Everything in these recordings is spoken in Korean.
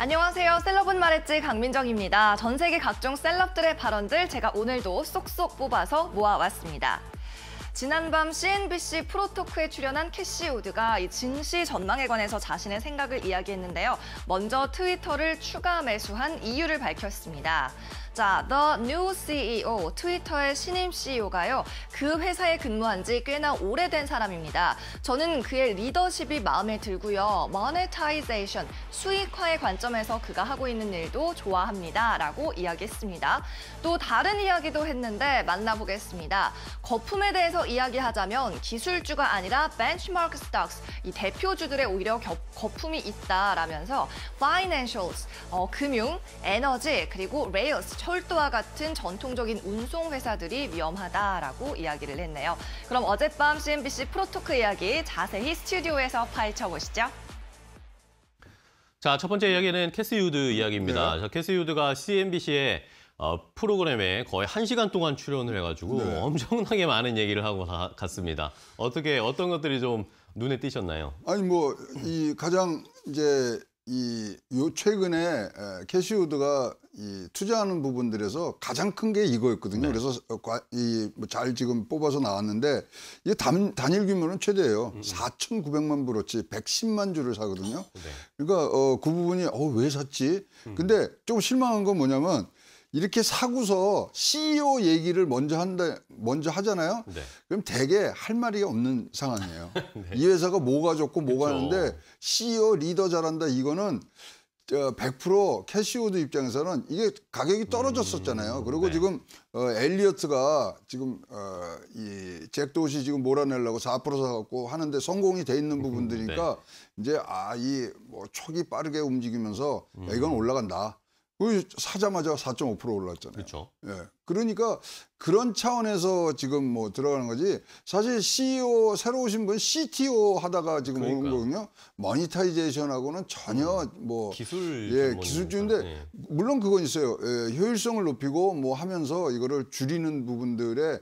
안녕하세요. 셀럽은 말했지 강민정입니다. 전 세계 각종 셀럽들의 발언들 제가 오늘도 쏙쏙 뽑아서 모아왔습니다. 지난밤 CNBC 프로토크에 출연한 캐시 우드가 이 증시 전망에 관해서 자신의 생각을 이야기했는데요. 먼저 트위터를 추가 매수한 이유를 밝혔습니다. 자, The New CEO, 트위터의 신임 CEO가요. 그 회사에 근무한 지 꽤나 오래된 사람입니다. 저는 그의 리더십이 마음에 들고요. Monetization, 수익화의 관점에서 그가 하고 있는 일도 좋아합니다. 라고 이야기했습니다. 또 다른 이야기도 했는데 만나보겠습니다. 거품에 대해서 이야기하자면 기술주가 아니라 Benchmark Stocks, 이 대표주들의 오히려 거품이 있다라면서 Financials, 어, 금융, 에너지, 그리고 Rails, 철도와 같은 전통적인 운송회사들이 위험하다라고 이야기를 했네요. 그럼 어젯밤 CNBC 프로토크 이야기 자세히 스튜디오에서 파헤쳐 보시죠. 자, 첫 번째 이야기는 캐스 유드 이야기입니다. 네. 캐스 유드가 CNBC의 어, 프로그램에 거의 한시간 동안 출연을 해가지고 네. 엄청나게 많은 얘기를 하고 가, 갔습니다. 어떻게, 어떤 것들이 좀 눈에 띄셨나요? 아니, 뭐, 이 가장 이제 이요 최근에 캐시우드가 이 투자하는 부분들에서 가장 큰 게 이거였거든요. 네. 그래서 어, 이잘 뭐 지금 뽑아서 나왔는데 이 단, 단일 규모는 최대예요. 4,900만 음, 음. 불어치 110만 주를 사거든요. 네. 그러니까 어, 그 부분이 어, 왜 샀지? 음. 근데 좀 실망한 건 뭐냐면 이렇게 사고서 CEO 얘기를 먼저 한다 먼저 하잖아요. 네. 그럼 대개 할 말이 없는 상황이에요. 네. 이 회사가 뭐가 좋고 뭐가 그렇죠. 하는데 CEO 리더 잘한다 이거는 저 100% 어, 캐시우드 입장에서는 이게 가격이 음, 떨어졌었잖아요. 그리고 네. 지금 어, 엘리어트가 지금 어, 이잭 도시 지금 몰아내려고 4% 사갖고 하는데 성공이 돼 있는 음, 부분들이니까 네. 이제 아 이 뭐 초기 빠르게 움직이면서 음. 야, 이건 음. 올라간다. 그 사자마자 4.5% 올랐잖아요. 그렇죠. 예. 그러니까 그런 차원에서 지금 뭐 들어가는 거지. 사실 CEO 새로 오신 분 CTO 하다가 지금 그러니까. 오는 거거든요. 머니타이제이션하고는 전혀 음, 뭐 기술 예, 기술주인데 예. 물론 그건 있어요. 예, 효율성을 높이고 뭐 하면서 이거를 줄이는 부분들에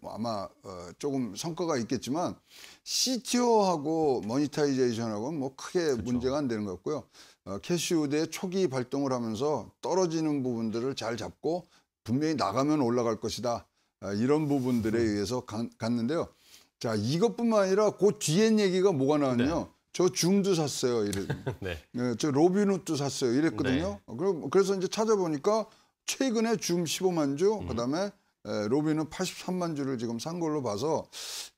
뭐 아마 어, 조금 성과가 있겠지만 CTO하고 모니타이제이션하고는 뭐 크게 그렇죠. 문제가 안 되는 것 같고요. 어, 캐시우드의 초기 발동을 하면서 떨어지는 부분들을 잘 잡고 분명히 나가면 올라갈 것이다. 아, 이런 부분들에 음. 의해서 갔는데요. 자 이것뿐만 아니라 그뒤에 얘기가 뭐가 나왔냐? 네. 저 줌도 샀어요. 이래. 네. 네. 저로비누트 샀어요. 이랬거든요. 네. 그럼 그래서 이제 찾아보니까 최근에 줌 15만 주, 음. 그다음에 로비는 83만 주를 지금 산 걸로 봐서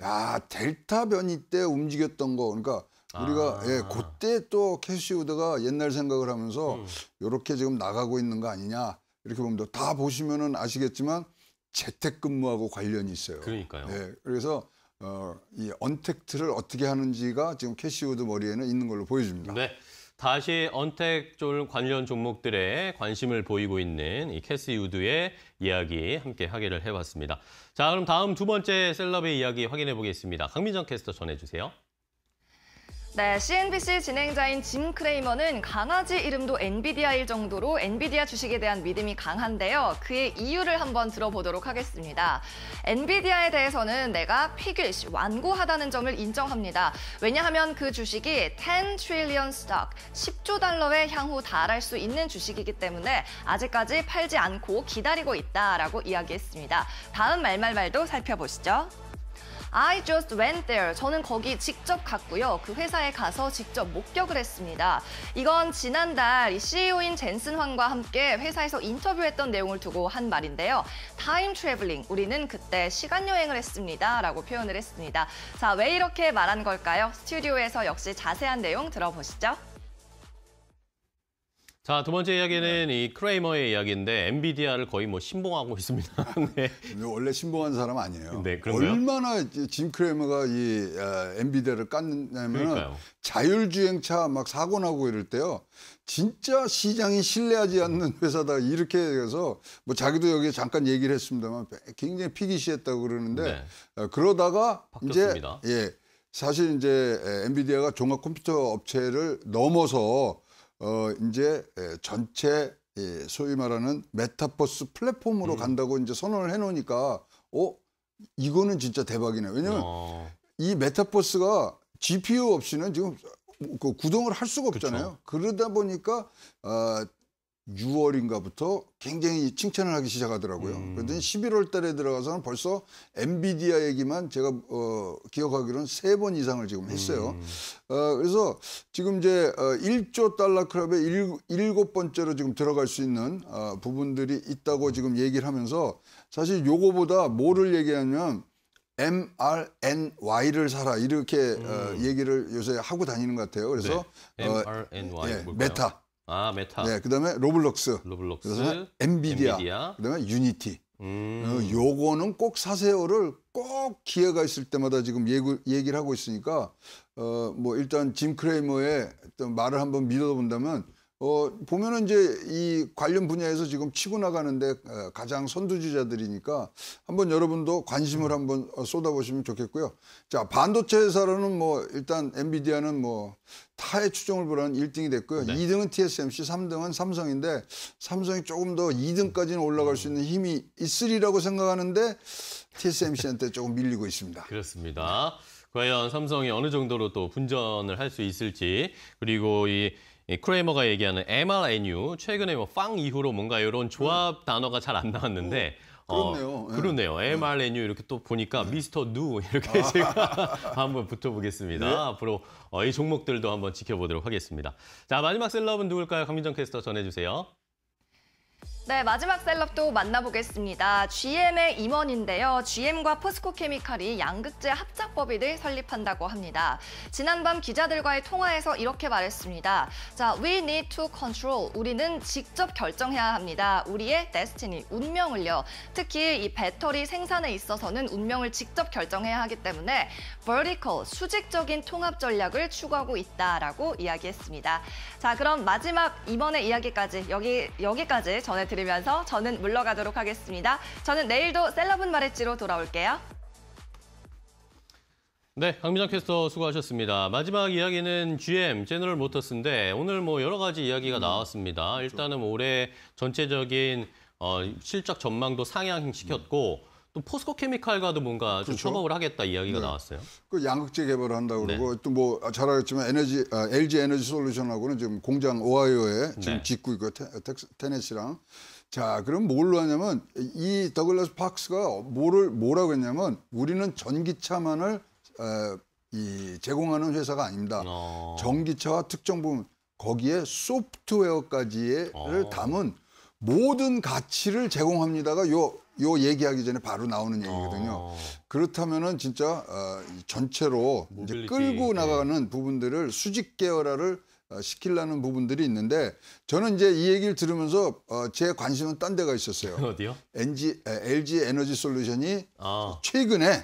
야 델타 변이 때 움직였던 거 그러니까 우리가 아. 예, 그때 또 캐시우드가 옛날 생각을 하면서 음. 이렇게 지금 나가고 있는 거 아니냐 이렇게 보면 다 보시면은 아시겠지만 재택근무하고 관련이 있어요. 그러니까요. 예, 그래서 어, 이 언택트를 어떻게 하는지가 지금 캐시우드 머리에는 있는 걸로 보여집니다. 네. 다시 언택 관련 종목들의 관심을 보이고 있는 이캐스유드의 이야기 함께 확인을 해봤습니다. 자, 그럼 다음 두 번째 셀럽의 이야기 확인해 보겠습니다. 강민정 캐스터 전해주세요. 네, CNBC 진행자인 짐 크레이머는 강아지 이름도 엔비디아일 정도로 엔비디아 주식에 대한 믿음이 강한데요. 그의 이유를 한번 들어보도록 하겠습니다. 엔비디아에 대해서는 내가 피규시 완고하다는 점을 인정합니다. 왜냐하면 그 주식이 10 trillion stock, 10조 달러에 향후 달할 수 있는 주식이기 때문에 아직까지 팔지 않고 기다리고 있다라고 이야기했습니다. 다음 말말말도 살펴보시죠. I just went there. 저는 거기 직접 갔고요. 그 회사에 가서 직접 목격을 했습니다. 이건 지난달 CEO인 젠슨 황과 함께 회사에서 인터뷰했던 내용을 두고 한 말인데요. 타임 트래블링, 우리는 그때 시간 여행을 했습니다. 라고 표현을 했습니다. 자, 왜 이렇게 말한 걸까요? 스튜디오에서 역시 자세한 내용 들어보시죠. 자, 두 번째 이야기는 네. 이 크레이머의 이야기인데 엔비디아를 거의 뭐 신봉하고 있습니다. 네. 원래 신봉한 사람 아니에요. 네, 그런가요? 얼마나 짐 크레이머가 이 엔비디아를 깠냐면 자율주행차 막 사고 나고 이럴 때요. 진짜 시장이 신뢰하지 않는 회사다 이렇게 해서 뭐 자기도 여기 잠깐 얘기를 했습니다만 굉장히 피기시했다고 그러는데 네. 어, 그러다가 바뀌었습니다. 이제 예. 사실 이제 엔비디아가 종합 컴퓨터 업체를 넘어서 어 이제 예, 전체 예, 소위 말하는 메타버스 플랫폼으로 음. 간다고 이제 선언을 해놓으니까 어 이거는 진짜 대박이네. 왜냐면 어. 이 메타버스가 GPU 없이는 지금 그 구동을 할 수가 없잖아요. 그쵸. 그러다 보니까 어, 6월인가부터 굉장히 칭찬을 하기 시작하더라고요. 음. 그런데 11월 달에 들어가서는 벌써 엔비디아 얘기만 제가 어, 기억하기로는 세 번 이상을 지금 했어요. 음. 어, 그래서 지금 이제 어, 1조 달러 클럽에 일, 일곱 번째로 지금 들어갈 수 있는 어, 부분들이 있다고 지금 얘기를 하면서 사실 요거보다 뭐를 얘기하면 mRNY를 사라 이렇게 어, 음. 어, 얘기를 요새 하고 다니는 것 같아요. 그래서 네. mRNY 어, 예, 메타 아 메타. 네, 그다음에 로블록스. 로블록스. 그다음에 엔비디아. 엔비디아. 그다음에 유니티. 음. 어, 요거는 꼭 사세요를 꼭 기회가 있을 때마다 지금 얘기, 얘기를 하고 있으니까 어뭐 일단 짐 크레이머의 말을 한번 믿어본다면 어, 보면은 이제 이 관련 분야에서 지금 치고 나가는데 어, 가장 선두주자들이니까 한번 여러분도 관심을 음. 한번 어, 쏟아보시면 좋겠고요. 자, 반도체 회사로는 뭐 일단 엔비디아는 뭐 타의 추종을 보라는 1등이 됐고요. 네. 2등은 TSMC, 3등은 삼성인데 삼성이 조금 더 2등까지는 올라갈 수 음. 있는 힘이 있으리라고 생각하는데 TSMC한테 조금 밀리고 있습니다. 그렇습니다. 과연 삼성이 어느 정도로 또 분전을 할 수 있을지 그리고 이 예, 크레이머가 얘기하는 MRNU 최근에 뭐빵 이후로 뭔가 이런 조합 네. 단어가 잘 안 나왔는데 오, 그렇네요. 어, 그렇네요. MRNU 예. 네. 이렇게 또 보니까 네. 미스터 누 아. 이렇게 아. 제가 한번 붙어보겠습니다. 네. 앞으로 어, 이 종목들도 한번 지켜보도록 하겠습니다. 자 마지막 셀럽은 누굴까요? 강민정 캐스터 전해주세요. 네, 마지막 셀럽도 만나보겠습니다. GM의 임원인데요. GM과 포스코케미칼이 양극재 합작법인을 설립한다고 합니다. 지난밤 기자들과의 통화에서 이렇게 말했습니다. 자, we need to control. 우리는 직접 결정해야 합니다. 우리의 데스티니, 운명을요. 특히 이 배터리 생산에 있어서는 운명을 직접 결정해야 하기 때문에 vertical, 수직적인 통합 전략을 추구하고 있다라고 이야기했습니다. 자, 그럼 마지막 이번의 이야기까지 여기 여기까지 전해 드리면서 저는 물러가도록 하겠습니다. 저는 내일도 셀럽은 말했지로 돌아올게요. 네, 강민정 캐스터 수고하셨습니다. 마지막 이야기는 GM, 제너럴 모터스인데 오늘 뭐 여러 가지 이야기가 음. 나왔습니다. 일단은 올해 전체적인 어, 실적 전망도 상향시켰고 음. 또 포스코케미칼과도 뭔가 그렇죠? 좀 협업을 하겠다 이야기가 네. 나왔어요. 그 양극재 개발한다고 을 그러고 네. 또뭐 잘 알겠지만 에너지 아, LG 에너지 솔루션하고는 지금 공장 오하이오에 지금 네. 짓고 있고 테, 테네시랑 자 그럼 뭘로 하냐면 이 더글라스 팍스가 뭐를 뭐라고 했냐면 우리는 전기차만을 에, 이 제공하는 회사가 아닙니다. 어... 전기차와 특정 부분 거기에 소프트웨어까지를 어... 담은 모든 가치를 제공합니다가 요요 얘기하기 전에 바로 나오는 얘기거든요. 어. 그렇다면은 진짜 어, 전체로 모 이제 끌고 네. 나가는 네. 부분들을 수직 계열화를 어, 시킬라는 부분들이 있는데 저는 이제 이 얘기를 들으면서 어, 제 관심은 딴 데가 있었어요. 어디요? NG, 에, LG 에너지 솔루션이 아. 최근에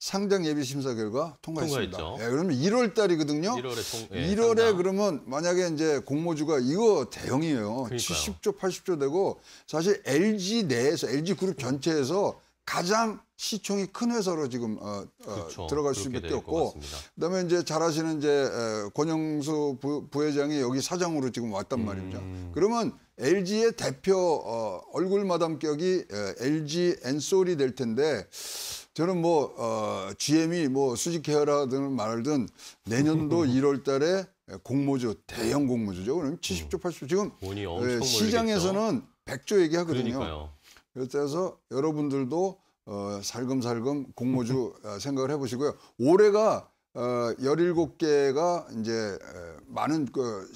상장 예비 심사 결과 통과했습니다. 통과했죠. 예, 그러면 1월 달이거든요. 1월에, 통, 예, 1월에 상장. 그러면 만약에 이제 공모주가 이거 대형이에요. 그러니까요. 70조, 80조 되고 사실 LG 내에서 LG 그룹 전체에서 가장 시총이 큰 회사로 지금 어, 어 그렇죠. 어, 들어갈 수밖에 없고 그다음에 이제 잘 아시는 이제 권영수 부, 부회장이 여기 사장으로 지금 왔단 음. 말입니다. 그러면 LG의 대표 어, 얼굴 마담격이 LG 엔솔이 될 텐데 저는 뭐 어, GM이 뭐 수직해라든 말든 내년도 1월 달에 공모주 대형 공모주죠. 그럼 70조 음. 80조 지금 예, 시장에서는 100조 얘기하거든요. 그러니까요. 그래서 여러분들도 어, 살금살금 공모주 어, 생각을 해보시고요. 올해가 어, 17개가 이제 어, 많은 그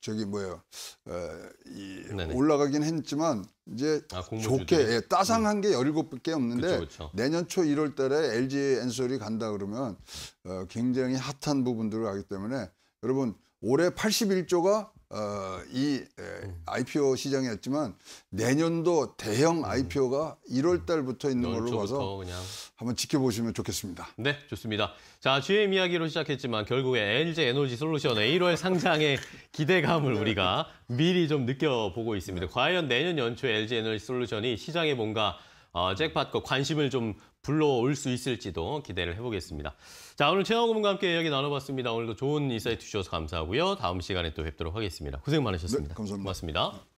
저기 뭐예요 어, 이, 올라가긴 했지만 이제 아, 좋게 예, 따상한 음. 게 17개 없는데 그쵸, 그쵸. 내년 초 1월 달에 LG 엔솔이 간다 그러면 어, 굉장히 핫한 부분들을 하기 때문에 여러분 올해 81조가 어, 이 에, IPO 시장이었지만 내년도 대형 IPO가 음. 1월 음. 달부터 있는 걸로 봐서 그냥. 한번 지켜보시면 좋겠습니다. 네, 좋습니다. 자, GM 이야기로 시작했지만 결국에 LG 에너지 솔루션의 1월 상장의 기대감을 네. 우리가 미리 좀 느껴보고 있습니다. 네. 과연 내년 연초에 LG 에너지 솔루션이 시장에 뭔가 어, 잭팟과 관심을 좀 불러올 수 있을지도 기대를 해보겠습니다. 자, 오늘 최영호 분과 함께 이야기 나눠봤습니다. 오늘도 좋은 인사이트 주셔서 감사하고요. 다음 시간에 또 뵙도록 하겠습니다. 고생 많으셨습니다. 네, 감사합니다. 고맙습니다.